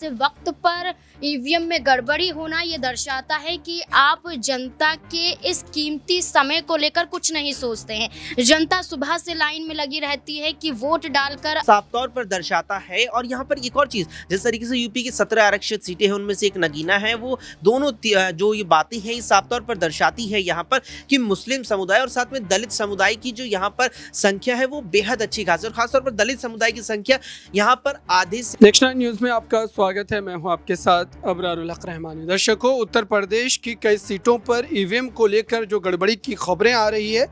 से वक्त पर ईवीएम में गड़बड़ी होना ये दर्शाता है कि आप जनता के इस कीमती समय को लेकर कुछ नहीं सोचते हैं जनता सुबह से लाइन में लगी रहती है कि वोट डालकर साफ तौर पर दर्शाता है और यहाँ पर एक और चीज जिस तरीके से यूपी की सत्रह आरक्षित सीटें हैं उनमें से एक नगीना है वो दोनों जो ये बातें हैं साफ तौर पर दर्शाती है यहाँ पर की मुस्लिम समुदाय और साथ में दलित समुदाय की जो यहाँ पर संख्या है वो बेहद अच्छी खास और खासतौर पर दलित समुदाय की संख्या यहाँ पर आधे नेक्स्ट न्यूज में आपका स्वागत है मैं हूं आपके साथ अबरारक रहमानी दर्शकों उत्तर प्रदेश की कई सीटों पर ईवीएम को लेकर जो गड़बड़ी की खबरें आ रही है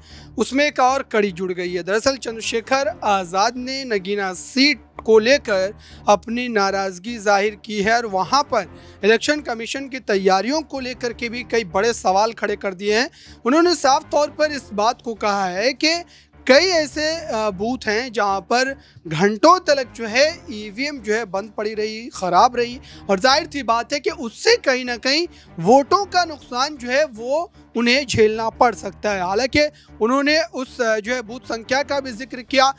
उसमें एक और कड़ी जुड़ गई है दरअसल चंद्रशेखर आज़ाद ने नगीना सीट को लेकर अपनी नाराज़गी जाहिर की है और वहाँ पर इलेक्शन कमीशन की तैयारियों को लेकर के भी कई बड़े सवाल खड़े कर दिए हैं उन्होंने साफ तौर पर इस बात को कहा है कि कई ऐसे बूथ हैं जहां पर घंटों तक जो है ईवीएम e जो है बंद पड़ी रही ख़राब रही और जाहिर सी बात है कि उससे कहीं ना कहीं वोटों का नुकसान जो है वो उन्हें झेलना पड़ सकता है हालांकि उन्होंने उस जो है बूथ संख्या का भी जिक्र किया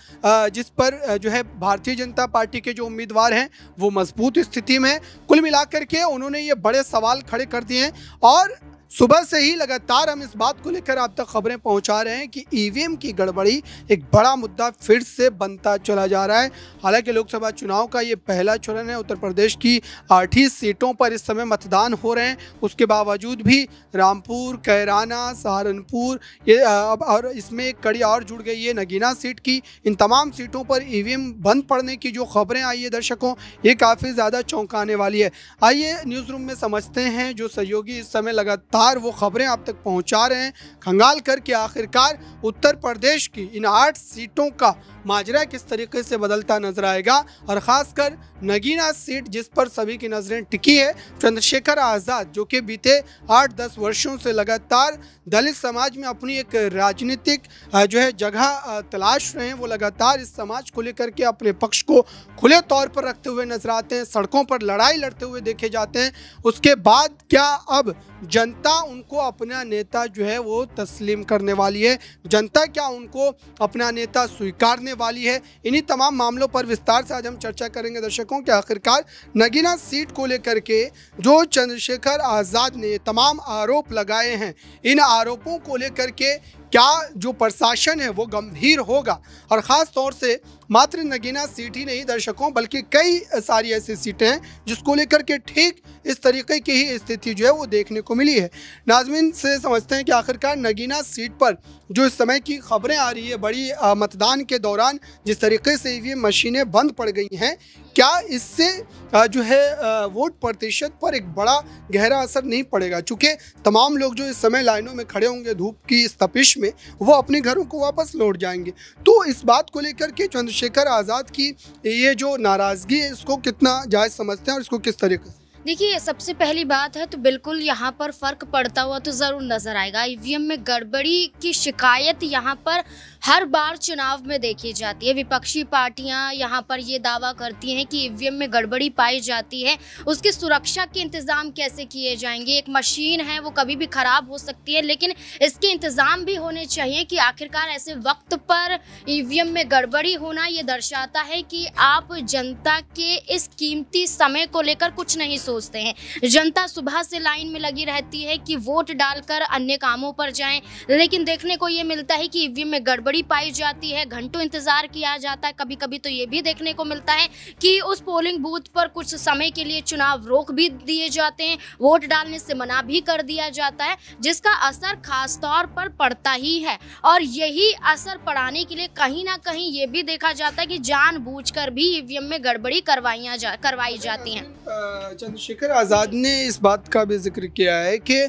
जिस पर जो है भारतीय जनता पार्टी के जो उम्मीदवार हैं वो मजबूत स्थिति में कुल मिलाकर के उन्होंने ये बड़े सवाल खड़े कर दिए हैं और सुबह से ही लगातार हम इस बात को लेकर आप तक खबरें पहुंचा रहे हैं कि ईवीएम e की गड़बड़ी एक बड़ा मुद्दा फिर से बनता चला जा रहा है हालांकि लोकसभा चुनाव का ये पहला चरण है उत्तर प्रदेश की अड़तीस सीटों पर इस समय मतदान हो रहे हैं उसके बावजूद भी रामपुर कैराना सहारनपुर ये अब और इसमें एक कड़ी और जुड़ गई है नगीना सीट की इन तमाम सीटों पर ई e बंद पड़ने की जो खबरें आई है दर्शकों ये काफ़ी ज़्यादा चौंकाने वाली है आइए न्यूज़ रूम में समझते हैं जो सहयोगी इस समय लगातार बाहर वो खबरें आप तक पहुंचा रहे हैं खंगाल करके आखिरकार उत्तर प्रदेश की इन आठ सीटों का माजरा किस तरीके से बदलता नजर आएगा और ख़ासकर नगीना सीट जिस पर सभी की नज़रें टिकी है चंद्रशेखर आज़ाद जो कि बीते आठ दस वर्षों से लगातार दलित समाज में अपनी एक राजनीतिक जो है जगह तलाश रहे हैं वो लगातार इस समाज को लेकर के अपने पक्ष को खुले तौर पर रखते हुए नजर आते हैं सड़कों पर लड़ाई लड़ते हुए देखे जाते हैं उसके बाद क्या अब जनता जनता उनको अपना नेता जो है वो तस्लीम करने वाली है जनता क्या उनको अपना नेता स्वीकारने वाली है इन्हीं तमाम मामलों पर विस्तार से आज हम चर्चा करेंगे दर्शकों के आखिरकार नगीना सीट को लेकर के जो चंद्रशेखर आज़ाद ने तमाम आरोप लगाए हैं इन आरोपों को लेकर के क्या जो प्रशासन है वो गंभीर होगा और ख़ास तौर से मात्र नगीना सीट ही नहीं दर्शकों बल्कि कई सारी ऐसी सीटें हैं जिसको लेकर के ठीक इस तरीके की ही स्थिति जो है वो देखने को मिली है नाजमिन से समझते हैं कि आखिरकार नगीना सीट पर जो इस समय की खबरें आ रही है बड़ी मतदान के दौरान जिस तरीके से ई मशीनें बंद पड़ गई हैं क्या इससे जो है वोट प्रतिशत पर एक बड़ा गहरा असर नहीं पड़ेगा चूँकि तमाम लोग जो इस समय लाइनों में खड़े होंगे धूप की इस तपिश में वो अपने घरों को वापस लौट जाएंगे तो इस बात को लेकर के चंद्रशेखर आज़ाद की ये जो नाराज़गी है इसको कितना जायज़ समझते हैं और इसको किस तरीके से देखिए सबसे पहली बात है तो बिल्कुल यहाँ पर फ़र्क पड़ता हुआ तो ज़रूर नज़र आएगा ईवीएम में गड़बड़ी की शिकायत यहाँ पर हर बार चुनाव में देखी जाती है विपक्षी पार्टियाँ यहाँ पर ये दावा करती हैं कि ईवीएम में गड़बड़ी पाई जाती है उसकी सुरक्षा के इंतज़ाम कैसे किए जाएंगे एक मशीन है वो कभी भी ख़राब हो सकती है लेकिन इसके इंतज़ाम भी होने चाहिए कि आखिरकार ऐसे वक्त पर ईवीएम में गड़बड़ी होना ये दर्शाता है कि आप जनता के इस कीमती समय को लेकर कुछ नहीं सोचते हैं जनता सुबह से लाइन में लगी रहती है कि वोट डालकर अन्य कामों पर जाएं लेकिन देखने को ये मिलता है कि ईवीएम में गड़बड़ी पाई जाती है घंटों इंतजार किया जाता है कभी कभी तो ये भी देखने को मिलता है कि उस पोलिंग बूथ पर कुछ समय के लिए चुनाव रोक भी दिए जाते हैं वोट डालने से मना भी कर दिया जाता है जिसका असर खास तौर पर पड़ता ही है और यही असर पड़ाने के लिए कहीं ना कहीं ये भी देखा जाता है कि जान भी ईवीएम में गड़बड़ी करवाइया जा करवाई जाती है शिखर आज़ाद ने इस बात का भी जिक्र किया है कि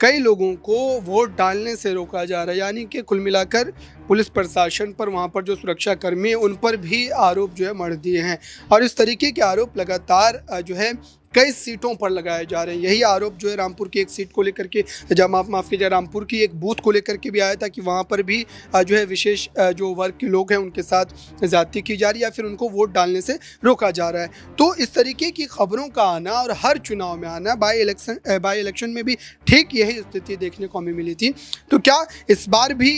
कई लोगों को वोट डालने से रोका जा रहा है यानी कि कुल मिलाकर पुलिस प्रशासन पर वहाँ पर जो सुरक्षा कर्मी उन पर भी आरोप जो है मर दिए हैं और इस तरीके के आरोप लगातार जो है कई सीटों पर लगाए जा रहे हैं यही आरोप जो है रामपुर की एक सीट को लेकर के जब माफ माफ कीजिए रामपुर की एक बूथ को लेकर के भी आया था कि वहाँ पर भी जो है विशेष जो वर्ग के लोग हैं उनके साथ ज़्यादती की जा रही है या फिर उनको वोट डालने से रोका जा रहा है तो इस तरीके की खबरों का आना और हर चुनाव में आना बाई इलेक्शन बाई इलेक्शन में भी ठीक यही स्थिति देखने को हमें मिली थी तो क्या इस बार भी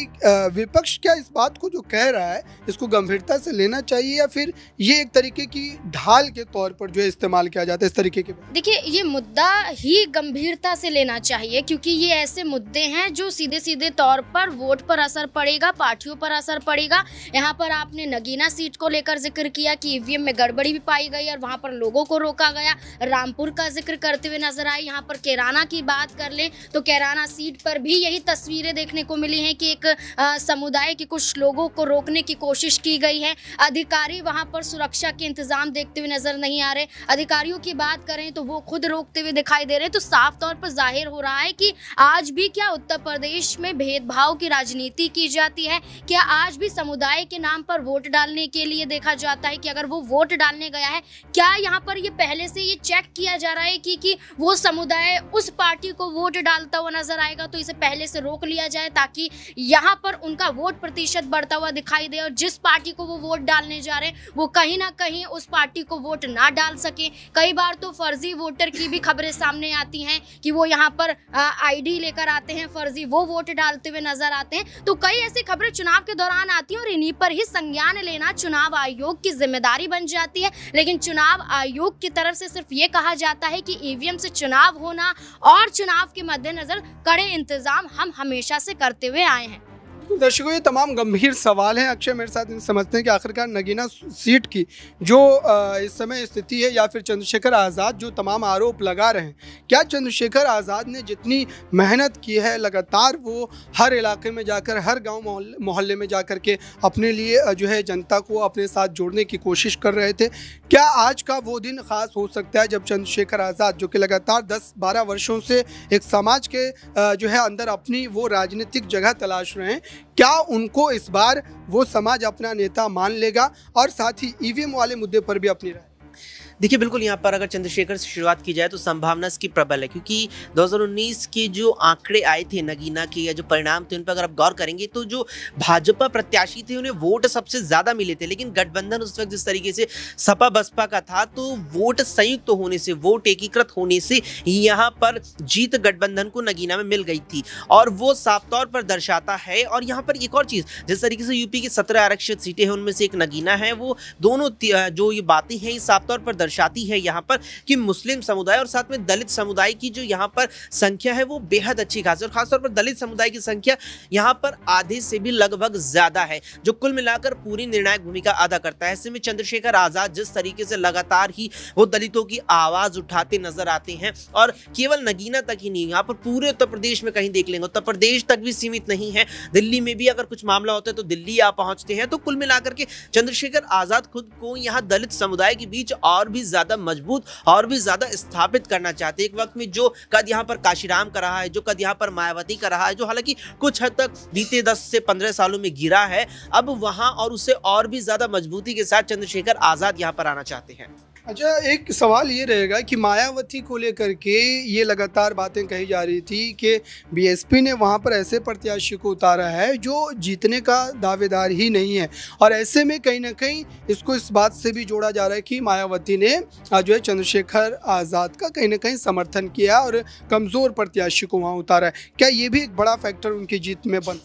विपक्ष क्या इस बात को जो कह रहा है इसको गंभीरता से लेना चाहिए या फिर ये एक तरीके की ढाल के तौर पर जो है इस्तेमाल किया जाता है इस तरीके लेके देखिए ये मुद्दा ही गंभीरता से लेना चाहिए क्योंकि ये ऐसे मुद्दे हैं जो सीधे सीधे तौर पर वोट पर असर पड़ेगा पार्टियों पर असर पड़ेगा यहाँ पर आपने नगीना सीट को लेकर जिक्र किया कि ईवीएम में गड़बड़ी भी पाई गई और वहाँ पर लोगों को रोका गया रामपुर का जिक्र करते हुए नजर आए यहाँ पर केराना की बात कर लें तो केराना सीट पर भी यही तस्वीरें देखने को मिली है कि एक समुदाय के कुछ लोगों को रोकने की कोशिश की गई है अधिकारी वहाँ पर सुरक्षा के इंतजाम देखते हुए नजर नहीं आ रहे अधिकारियों की बात कर करें तो वो खुद रोकते हुए दिखाई दे रहे हैं तो साफ तौर पर जाहिर हो रहा है कि आज भी क्या उत्तर प्रदेश में भेदभाव की राजनीति की जाती है क्या आज भी समुदाय के नाम पर वोट डालने के लिए देखा जाता है कि अगर वो वोट डालने गया है क्या यहाँ पर ये पहले से ये चेक किया जा रहा है कि, कि वो समुदाय उस पार्टी को वोट डालता हुआ नजर आएगा तो इसे पहले से रोक लिया जाए ताकि यहाँ पर उनका वोट प्रतिशत बढ़ता हुआ दिखाई दे और जिस पार्टी को वो वोट डालने जा रहे हैं वो कहीं ना कहीं उस पार्टी को वोट ना डाल सके कई बार तो फर्जी वोटर की भी खबरें सामने आती हैं कि वो यहाँ पर आईडी लेकर आते हैं फर्जी वो वोट डालते हुए नजर आते हैं तो कई ऐसी खबरें चुनाव के दौरान आती है और इन्हीं पर ही संज्ञान लेना चुनाव आयोग की जिम्मेदारी बन जाती है लेकिन चुनाव आयोग की तरफ से सिर्फ ये कहा जाता है कि ईवीएम e से चुनाव होना और चुनाव के मद्देनजर कड़े इंतजाम हम हमेशा से करते हुए आए हैं दर्शकों ये तमाम गंभीर सवाल हैं अक्षय मेरे साथ समझते हैं कि आखिरकार नगीना सीट की जो इस समय स्थिति है या फिर चंद्रशेखर आज़ाद जो तमाम आरोप लगा रहे हैं क्या चंद्रशेखर आज़ाद ने जितनी मेहनत की है लगातार वो हर इलाके में जाकर हर गाँव मोहल्ले में जाकर के अपने लिए जो है जनता को अपने साथ जोड़ने की कोशिश कर रहे थे क्या आज का वो दिन खास हो सकता है जब चंद्रशेखर आज़ाद जो कि लगातार दस बारह वर्षों से एक समाज के जो है अंदर अपनी वो राजनीतिक जगह तलाश रहे हैं क्या उनको इस बार वो समाज अपना नेता मान लेगा और साथ ही ईवीएम e वाले मुद्दे पर भी अपनी राय देखिए बिल्कुल यहाँ पर अगर चंद्रशेखर से शुरुआत की जाए तो संभावना इसकी प्रबल है क्योंकि 2019 के जो आंकड़े आए थे नगीना के या जो परिणाम थे उन पर अगर आप गौर करेंगे तो जो भाजपा प्रत्याशी थे उन्हें वोट सबसे ज़्यादा मिले थे लेकिन गठबंधन उस वक्त जिस तरीके से सपा बसपा का था तो वोट संयुक्त तो होने से वोट एकीकृत होने से यहाँ पर जीत गठबंधन को नगीना में मिल गई थी और वो साफ तौर पर दर्शाता है और यहाँ पर एक और चीज़ जिस तरीके से यूपी की सत्रह आरक्षित सीटें हैं उनमें से एक नगीना है वो दोनों जो ये बातें हैं ये साफ तौर पर दर्शाती है यहाँ पर कि मुस्लिम समुदाय और साथ में दलित समुदाय की जो यहाँ पर संख्या है वो बेहद अच्छी खासी और खासतौर पर दलित समुदाय की संख्या यहाँ पर आधे से भी लगभग ज्यादा है जो कुल मिलाकर पूरी निर्णायक भूमिका अदा करता है ऐसे में चंद्रशेखर आजाद जिस तरीके से लगातार ही वो दलितों की आवाज उठाते नजर आते हैं और केवल नगीना तक ही नहीं यहाँ पर पूरे उत्तर प्रदेश में कहीं देख लेंगे उत्तर प्रदेश तक भी सीमित नहीं है दिल्ली में भी अगर कुछ मामला होता है तो दिल्ली आ पहुंचते हैं तो कुल मिलाकर के चंद्रशेखर आजाद खुद को यहाँ दलित समुदाय के बीच और भी ज़्यादा मजबूत और भी ज़्यादा स्थापित करना चाहते हैं एक वक्त में जो कद यहाँ पर काशीराम का रहा है जो कद यहाँ पर मायावती का रहा है जो हालांकि कुछ हद तक बीते दस से पंद्रह सालों में गिरा है अब वहां और उसे और भी ज़्यादा मजबूती के साथ चंद्रशेखर आज़ाद यहाँ पर आना चाहते हैं अच्छा एक सवाल ये रहेगा कि मायावती को लेकर के ये लगातार बातें कही जा रही थी कि बीएसपी ने वहाँ पर ऐसे प्रत्याशी को उतारा है जो जीतने का दावेदार ही नहीं है और ऐसे में कहीं ना कहीं इसको इस बात से भी जोड़ा जा रहा है कि मायावती ने जो है चंद्रशेखर आज़ाद का कहीं ना कहीं समर्थन किया और कमज़ोर प्रत्याशी को वहाँ उतारा है क्या ये भी एक बड़ा फैक्टर उनकी जीत में बन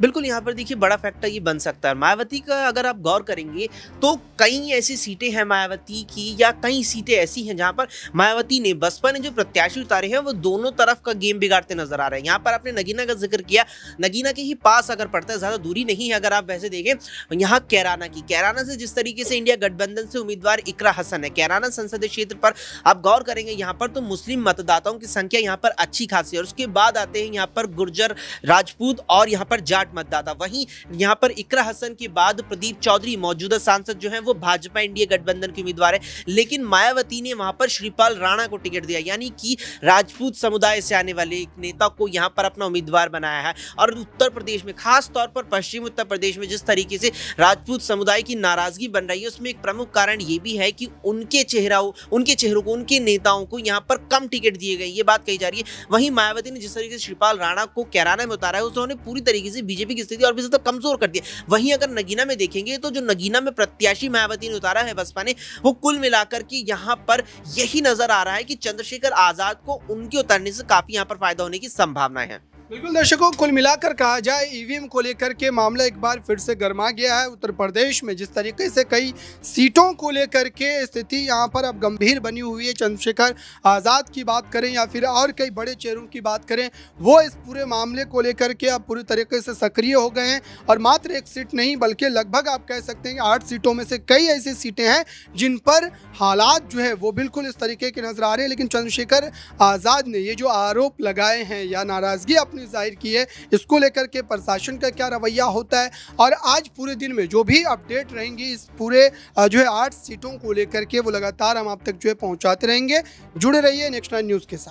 बिल्कुल यहाँ पर देखिए बड़ा फैक्टर ये बन सकता है मायावती का अगर आप गौर करेंगे तो कई ऐसी सीटें हैं मायावती की या कई सीटें ऐसी हैं जहाँ पर मायावती ने बसपा ने जो प्रत्याशी उतारे हैं वो दोनों तरफ का गेम बिगाड़ते नजर आ रहे हैं यहाँ पर आपने नगीना का जिक्र किया नगीना के ही पास अगर पड़ता है ज़्यादा दूरी नहीं है अगर आप वैसे देखें यहाँ कैराना की कैराना से जिस तरीके से इंडिया गठबंधन से उम्मीदवार इकरा हसन है कैराना संसदीय क्षेत्र पर आप गौर करेंगे यहाँ पर तो मुस्लिम मतदाताओं की संख्या यहाँ पर अच्छी खासी है और उसके बाद आते हैं यहाँ पर गुर्जर राजपूत और यहाँ पर जाट आठ मतदाता वहीं यहाँ पर इकरा हसन के बाद प्रदीप चौधरी मौजूदा सांसद जो है वो भाजपा इंडिया गठबंधन के उम्मीदवार है लेकिन मायावती ने वहां पर श्रीपाल राणा को टिकट दिया यानी कि राजपूत समुदाय से आने वाले एक नेता को यहाँ पर अपना उम्मीदवार बनाया है और उत्तर प्रदेश में खास तौर पर पश्चिम उत्तर प्रदेश में जिस तरीके से राजपूत समुदाय की नाराजगी बन रही है उसमें एक प्रमुख कारण ये भी है कि उनके चेहरा उनके चेहरों को उनके नेताओं को यहाँ पर कम टिकट दिए गए ये बात कही जा रही है वहीं मायावती ने जिस तरीके से श्रीपाल राणा को कैराना में उतारा है उसने पूरी तरीके से बीजेपी बीजेपी की स्थिति और भी ज्यादा तो कमजोर कर दी वहीं अगर नगीना में देखेंगे तो जो नगीना में प्रत्याशी मायावती ने उतारा है बसपा ने वो कुल मिलाकर की यहाँ पर यही नजर आ रहा है कि चंद्रशेखर आजाद को उनके उतरने से काफी यहाँ पर फायदा होने की संभावना है बिल्कुल दर्शकों कुल मिलाकर कहा जाए ईवीएम e को लेकर के मामला एक बार फिर से गर्मा गया है उत्तर प्रदेश में जिस तरीके से कई सीटों को लेकर के स्थिति यहां पर अब गंभीर बनी हुई है चंद्रशेखर आज़ाद की बात करें या फिर और कई बड़े चेहरों की बात करें वो इस पूरे मामले को लेकर के अब पूरी तरीके से सक्रिय हो गए हैं और मात्र एक सीट नहीं बल्कि लगभग आप कह सकते हैं कि आठ सीटों में से कई ऐसी सीटें हैं जिन पर हालात जो है वो बिल्कुल इस तरीके के नज़र आ रहे हैं लेकिन चंद्रशेखर आज़ाद ने ये जो आरोप लगाए हैं या नाराज़गी अपने आपने जाहिर की है इसको लेकर के प्रशासन का क्या रवैया होता है और आज पूरे दिन में जो भी अपडेट रहेंगी इस पूरे जो है आठ सीटों को लेकर के वो लगातार हम आप तक जो है पहुँचाते रहेंगे जुड़े रहिए नेक्स्ट नाइन न्यूज़ के साथ